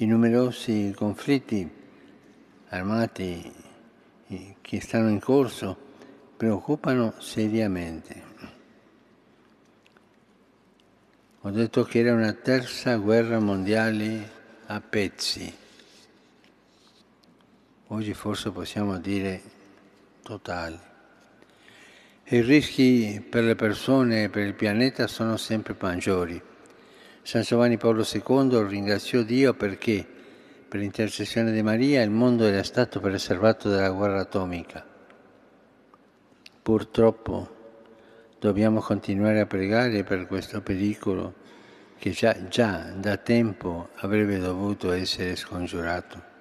i numerosi conflitti armati eh, che stanno in corso preoccupano seriamente. Ho detto che era una terza guerra mondiale a pezzi. Oggi forse possiamo dire totale. I rischi per le persone e per il pianeta sono sempre maggiori. San Giovanni Paolo II ringraziò Dio perché, per l'intercessione di Maria, il mondo era stato preservato dalla guerra atomica. Purtroppo dobbiamo continuare a pregare per questo pericolo che già, già da tempo avrebbe dovuto essere scongiurato.